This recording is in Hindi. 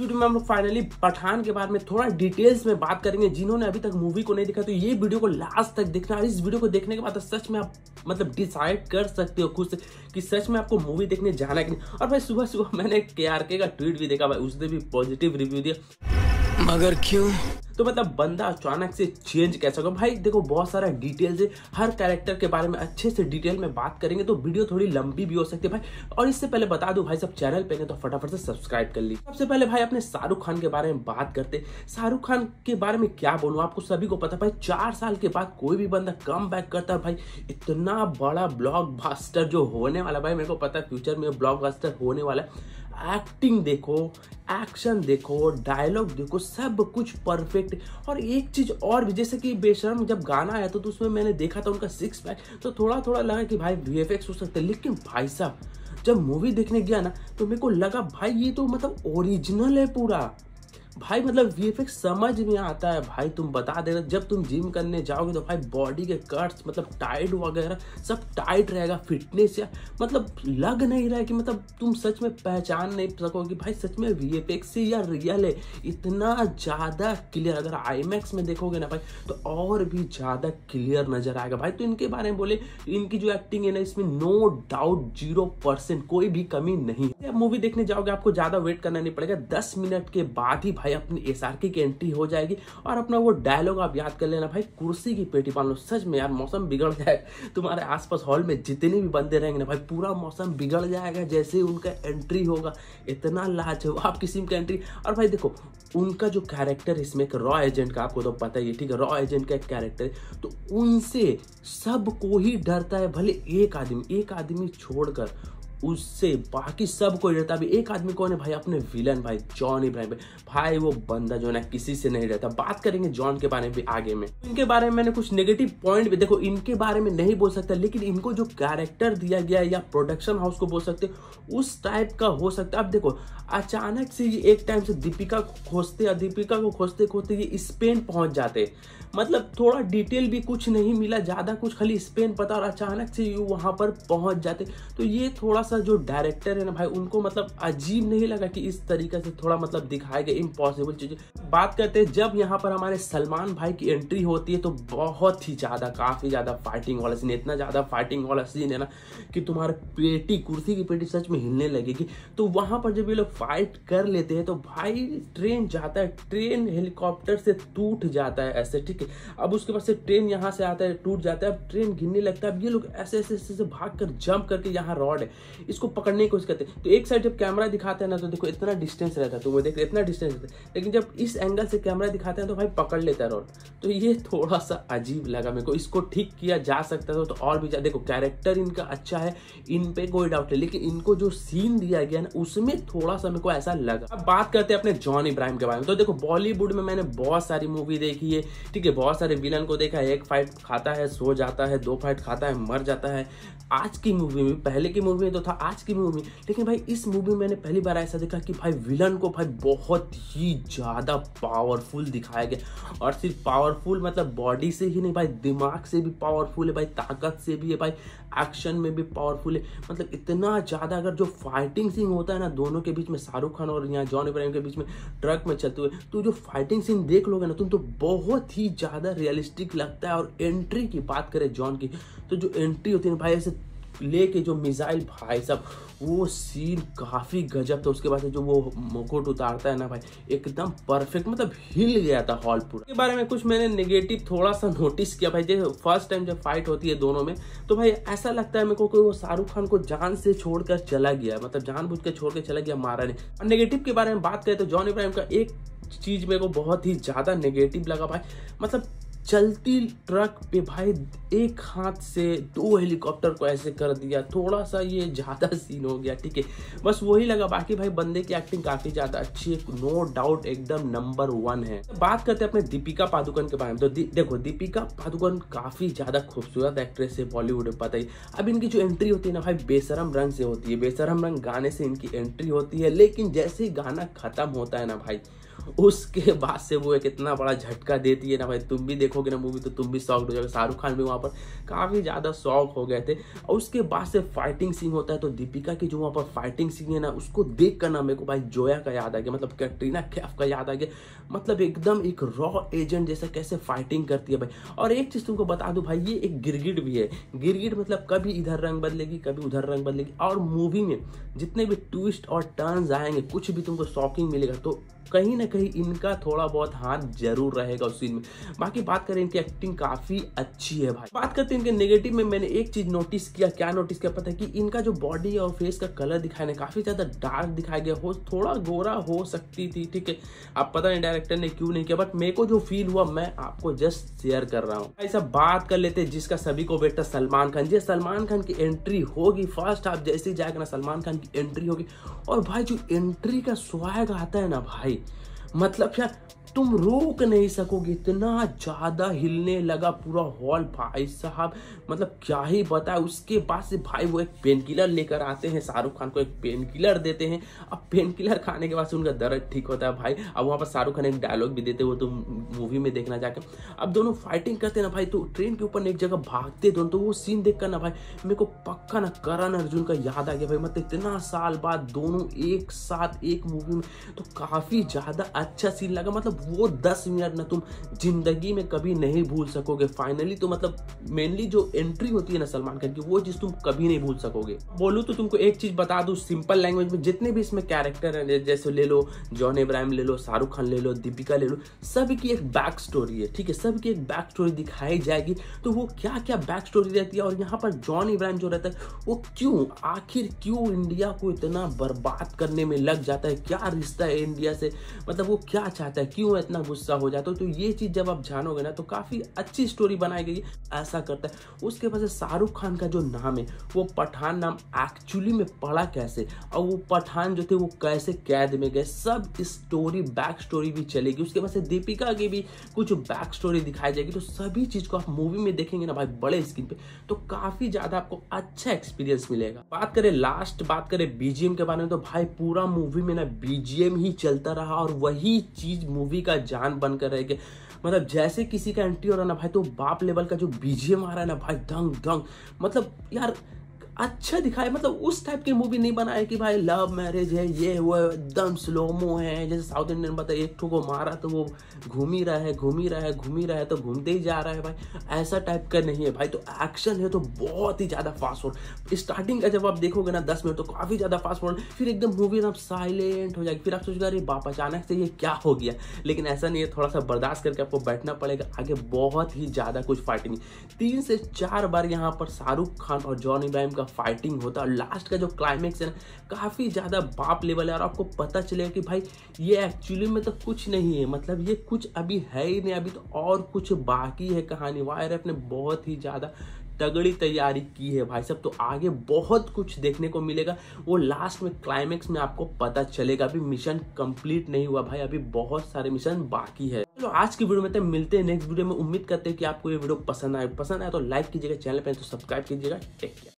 वीडियो में हम लोग फाइनली पठान के बारे में थोड़ा डिटेल्स में बात करेंगे जिन्होंने अभी तक मूवी को नहीं देखा तो ये वीडियो को लास्ट तक देखना और इस वीडियो को देखने के बाद तो सच में आप मतलब डिसाइड कर सकते हो खुद से कि सच में आपको मूवी देखने जाना है कि नहीं और भाई सुबह सुबह मैंने के का ट्वीट भी देखा भाई उसने भी पॉजिटिव रिव्यू दिया मगर क्यों तो मतलब बंदा अचानक से चेंज कैसे होगा भाई देखो बहुत सारा डिटेल है हर कैरेक्टर के बारे में अच्छे से डिटेल में बात करेंगे तो वीडियो थोड़ी लंबी भी हो सकती है भाई और इससे पहले बता दो भाई सब चैनल पे तो फटाफट से सब्सक्राइब कर ली सबसे पहले भाई अपने शाहरुख खान के बारे में बात करते शाहरुख खान के बारे में क्या बोलूँ आपको सभी को पता भाई चार साल के बाद कोई भी बंदा कम बैक करता है भाई इतना बड़ा ब्लॉक जो होने वाला भाई मेरे को पता है फ्यूचर में ब्लॉक होने वाला है एक्टिंग देखो एक्शन देखो डायलॉग देखो सब कुछ परफेक्ट परफेक्ट और एक चीज़ और भी जैसे कि बेशरम जब गाना आया तो, तो उसमें मैंने देखा था उनका सिक्स पैक तो थोड़ा थोड़ा लगा कि भाई वी हो सकता है लेकिन भाई साहब जब मूवी देखने गया ना तो मेरे को लगा भाई ये तो मतलब ओरिजिनल है पूरा भाई मतलब वी समझ में आता है भाई तुम बता देना जब तुम जिम करने जाओगे तो भाई बॉडी के कट्स मतलब टाइट वगैरह सब टाइट रहेगा फिटनेस या मतलब लग नहीं रहा है कि मतलब तुम सच में पहचान नहीं सकोगे भाई सच में वी से या रियल है इतना ज़्यादा क्लियर अगर आई में देखोगे ना भाई तो और भी ज़्यादा क्लियर नजर आएगा भाई तो इनके बारे में बोले इनकी जो एक्टिंग है ना इसमें नो डाउट जीरो परसेंट कोई भी कमी नहीं मूवी देखने जाओगे आपको ज़्यादा वेट करना नहीं पड़ेगा दस मिनट के बाद ही भाई भाई अपनी एस की एंट्री हो जाएगी और अपना वो डायलॉग आप याद कर लेना भाई कुर्सी की पेटी पालो सच में यार मौसम बिगड़ जाए तुम्हारे आसपास हॉल में जितने भी बंदे रहेंगे ना भाई पूरा मौसम बिगड़ जाएगा जैसे ही उनका एंट्री होगा इतना लाजवाब किसी का एंट्री और भाई देखो उनका जो कैरेक्टर इसमें एक रॉ एजेंट का आपको तो पता ही है ठीक है रॉ एजेंट का एक कैरेक्टर है तो उनसे सबको ही डरता है भले एक आदमी एक आदमी छोड़कर उससे बाकी सब को रहता अभी एक आदमी कौन है भाई अपने विलन भाई जॉन इब्राहिम भाई भाई वो बंदा जो है किसी से नहीं रहता बात करेंगे जॉन के बारे में भी आगे में इनके बारे में मैंने कुछ नेगेटिव पॉइंट भी देखो इनके बारे में नहीं बोल सकता लेकिन इनको जो कैरेक्टर दिया गया या प्रोडक्शन हाउस को बोल सकते उस टाइप का हो सकता है अब देखो अचानक से ये एक टाइम से दीपिका को खोजते या दीपिका को खोजते खोजते ये स्पेन पहुंच जाते मतलब थोड़ा डिटेल भी कुछ नहीं मिला ज़्यादा कुछ खाली स्पेन पता और अचानक से ये पर पहुंच जाते तो ये थोड़ा सा जो डायरेक्टर है ना भाई उनको मतलब अजीब नहीं लगा कि इस तरीके से थोड़ा मतलब दिखाया गया इम्पॉसिबल चीज बात करते हैं जब यहाँ पर हमारे सलमान भाई की एंट्री होती है तो बहुत ही ज़्यादा काफ़ी ज़्यादा फाइटिंग वाला सीन इतना ज़्यादा फाइटिंग वाला सीन है ना कि तुम्हारे पेटी कुर्सी की पेटी सच में हिलने लगेगी तो वहां पर जब ये लोग फाइट कर लेते हैं तो भाई ट्रेन जाता है ट्रेन हेलीकॉप्टर से टूट जाता है ऐसे ठीक है अब उसके बाद से ट्रेन यहाँ से आता है टूट जाता है अब ट्रेन गिरने लगता है अब ये लोग ऐसे ऐसे ऐसे भाग कर जंप करके यहाँ रॉड है इसको पकड़ने की कोशिश करते हैं तो एक साइड जब कैमरा दिखाते हैं ना तो देखो इतना डिस्टेंस रहता है तो वो देख इतना डिस्टेंस रहता है लेकिन जब इस एंगल से कैमरा दिखाते हैं तो भाई पकड़ लेता है रोड तो ये थोड़ा सा अजीब लगा मेरे को इसको ठीक किया जा सकता था तो और भी देखो कैरेक्टर इनका अच्छा है इन पे कोई डाउट है लेकिन इनको जो सीन दिया गया ना उसमें थोड़ा सा मेरे को ऐसा लगा अब बात करते हैं अपने जॉन इब्राहिम के बारे में तो देखो बॉलीवुड में मैंने बहुत सारी मूवी देखी है ठीक है बहुत सारे विलन को देखा है एक फाइट खाता है सो जाता है दो फाइट खाता है मर जाता है आज की मूवी में पहले की मूवी में तो था आज की मूवी लेकिन भाई इस मूवी में मैंने पहली बार ऐसा देखा कि भाई विलन को भाई बहुत ही ज़्यादा पावरफुल दिखाया गया और सिर्फ पावरफुल मतलब बॉडी से ही नहीं भाई दिमाग से भी पावरफुल है भाई ताकत से भी है भाई एक्शन में भी पावरफुल है मतलब इतना ज़्यादा अगर जो फाइटिंग सीन होता है ना दोनों के बीच में शाहरुख खान और यहाँ जॉन इब्राहिम के बीच में ट्रक में चलते हुए तो जो फाइटिंग सीन देख लोगे ना तुम तो बहुत ही ज़्यादा रियलिस्टिक लगता है और एंट्री की बात करें जॉन की तो जो एंट्री होती है ना भाई ऐसे के जो मिसाइल भाई सब वो सीन काफ़ी गजब था उसके बाद जो वो मुकुट उतारता है ना भाई एकदम परफेक्ट मतलब हिल गया था हॉल पूरा के बारे में कुछ मैंने नेगेटिव थोड़ा सा नोटिस किया भाई जैसे फर्स्ट टाइम जब फाइट होती है दोनों में तो भाई ऐसा लगता है मेरे को कि वो शाहरुख खान को जान से छोड़कर चला गया मतलब जानबूझ कर छोड़ कर चला गया मारा नहीं और नेगेटिव के बारे में बात करें तो जॉन इब्राहिम का एक चीज़ मेरे को बहुत ही ज़्यादा नेगेटिव लगा भाई मतलब चलती ट्रक पे भाई एक हाथ से दो हेलीकॉप्टर को ऐसे कर दिया थोड़ा सा ये ज़्यादा सीन हो गया ठीक है बस वही लगा बाकी भाई बंदे की एक्टिंग काफ़ी ज़्यादा अच्छी है नो डाउट एकदम नंबर वन है बात करते हैं अपने दीपिका पादुकोण के बारे में तो दि, देखो दीपिका पादुकोण काफ़ी ज़्यादा खूबसूरत एक्ट्रेस है बॉलीवुड में पता ही अब इनकी जो एंट्री होती है ना भाई बेसरम रंग से होती है बेसरम रंग गाने से इनकी एंट्री होती है लेकिन जैसे ही गाना ख़त्म होता है ना भाई उसके बाद से वो एक इतना बड़ा झटका देती है ना भाई तुम भी देखो देखोगे ना मूवी तो तुम भी शॉक्ट हो जाओगे शाहरुख खान भी वहाँ पर काफ़ी ज़्यादा शॉक हो गए थे और उसके बाद से फाइटिंग सीन होता है तो दीपिका की जो वहाँ पर फाइटिंग सीन है ना उसको देख कर ना मेरे को भाई जोया का याद आ गया मतलब कैटरीना कैफ का याद आ गया मतलब एकदम एक रॉ एजेंट जैसा कैसे फाइटिंग करती है भाई और एक चीज़ तुमको बता दूँ भाई ये एक गिरगिट भी है गिरगिट मतलब कभी इधर रंग बदलेगी कभी उधर रंग बदलेगी और मूवी में जितने भी ट्विस्ट और टर्न्स आएंगे कुछ भी तुमको शॉकिंग मिलेगा तो कहीं ना कहीं इनका थोड़ा बहुत हाथ जरूर रहेगा उस सीन में बाकी बात करें इनकी एक्टिंग काफी अच्छी है भाई बात करते हैं इनके नेगेटिव में मैंने एक चीज नोटिस किया क्या नोटिस किया पता है कि इनका जो बॉडी और फेस का कलर दिखाया ना काफी ज्यादा डार्क दिखाया गया हो थोड़ा गोरा हो सकती थी ठीक है आप पता नहीं डायरेक्टर ने क्यों नहीं किया बट मेरे को जो फील हुआ मैं आपको जस्ट शेयर कर रहा हूँ ऐसा बात कर लेते हैं जिसका सभी को बेटा सलमान खान जी हाँ, सलमान खान की एंट्री होगी फर्स्ट आप जैसे जाएगा ना सलमान खान की एंट्री होगी और भाई जो एंट्री का स्वाग आता है ना भाई मतलब यार तुम रोक नहीं सकोगे इतना ज़्यादा हिलने लगा पूरा हॉल भाई साहब मतलब क्या ही बताए उसके बाद से भाई वो एक पेन किलर लेकर आते हैं शाहरुख खान को एक पेन किलर देते हैं अब पेन किलर खाने के बाद से उनका दर्द ठीक होता है भाई अब वहाँ पर शाहरुख खान एक डायलॉग भी देते वो तुम तो मूवी में देखना जाकर अब दोनों फाइटिंग करते ना भाई तो ट्रेन के ऊपर एक जगह भागते दोनों तो वो सीन देख कर ना भाई मेरे को पक्का ना करण अर्जुन का याद आ गया भाई मतलब इतना साल बाद दोनों एक साथ एक मूवी में तो काफ़ी ज़्यादा अच्छा सीन लगा मतलब वो दस मिनट ना तुम जिंदगी में कभी नहीं भूल सकोगे फाइनली तो मतलब मेनली जो एंट्री होती है ना सलमान खान की वो चीज़ तुम कभी नहीं भूल सकोगे बोलू तो तुमको एक चीज़ बता दू सिंपल लैंग्वेज में जितने भी इसमें कैरेक्टर है जैसे ले लो जॉन इब्राहिम ले लो शाहरुख खान ले लो दीपिका ले लो सबकी की एक बैक स्टोरी है ठीक है सबकी की एक बैक स्टोरी दिखाई जाएगी तो वो क्या क्या बैक स्टोरी रहती है और यहाँ पर जॉन इब्राहिम जो रहता है वो क्यों आखिर क्यों इंडिया को इतना बर्बाद करने में लग जाता है क्या रिश्ता है इंडिया से मतलब वो क्या चाहता है क्यों क्यों इतना गुस्सा हो जाता हूँ तो ये चीज़ जब आप जानोगे ना तो काफ़ी अच्छी स्टोरी बनाई गई ऐसा करता है उसके बाद शाहरुख खान का जो नाम है वो पठान नाम एक्चुअली में पढ़ा कैसे और वो पठान जो थे वो कैसे कैद में गए सब स्टोरी बैक स्टोरी भी चलेगी उसके बाद दीपिका की भी कुछ बैक स्टोरी दिखाई जाएगी तो सभी चीज़ को आप मूवी में देखेंगे ना भाई बड़े स्क्रीन पे तो काफ़ी ज़्यादा आपको अच्छा एक्सपीरियंस मिलेगा बात करें लास्ट बात करें बीजीएम के बारे में तो भाई पूरा मूवी में ना बीजीएम ही चलता रहा और वही चीज़ मूवी मूवी का जान बन कर रह गए मतलब जैसे किसी का एंट्री हो रहा ना भाई तो बाप लेवल का जो बीजे आ रहा है ना भाई दंग दंग मतलब यार अच्छा दिखाया मतलब उस टाइप की मूवी नहीं बनाया कि भाई लव मैरिज है ये वो एकदम स्लोमो है जैसे साउथ इंडियन बता एक ठू को मारा तो वो घूम ही रहा है घूम ही रहा है घूम ही रहा है तो घूमते ही जा रहा है भाई ऐसा टाइप का नहीं है भाई तो एक्शन है तो बहुत ही ज़्यादा फास्ट फॉर्ड स्टार्टिंग का जब आप देखोगे ना दस मिनट तो काफ़ी ज़्यादा फास्ट फॉर्ड फिर एकदम मूवी एकदम साइलेंट हो जाएगी फिर आप सोचोगे अरे बाप अचानक से ये क्या हो गया लेकिन ऐसा नहीं है थोड़ा सा बर्दाश्त करके आपको बैठना पड़ेगा आगे बहुत ही ज़्यादा कुछ फाइटिंग तीन से चार बार यहाँ पर शाहरुख खान और जॉन इब्राहिम का मतलब फाइटिंग होता है और लास्ट का जो क्लाइमेक्स है ना काफ़ी ज़्यादा बाप लेवल है और आपको पता चलेगा कि भाई ये एक्चुअली में तो कुछ नहीं है मतलब ये कुछ अभी है ही नहीं अभी तो और कुछ बाकी है कहानी वायर अपने बहुत ही ज़्यादा तगड़ी तैयारी की है भाई साहब तो आगे बहुत कुछ देखने को मिलेगा वो लास्ट में क्लाइमेक्स में आपको पता चलेगा अभी मिशन कंप्लीट नहीं हुआ भाई अभी बहुत सारे मिशन बाकी है चलो आज की वीडियो में तो मिलते हैं नेक्स्ट वीडियो में उम्मीद करते हैं कि आपको ये वीडियो पसंद आए पसंद आए तो लाइक कीजिएगा चैनल पर तो सब्सक्राइब कीजिएगा टेक केयर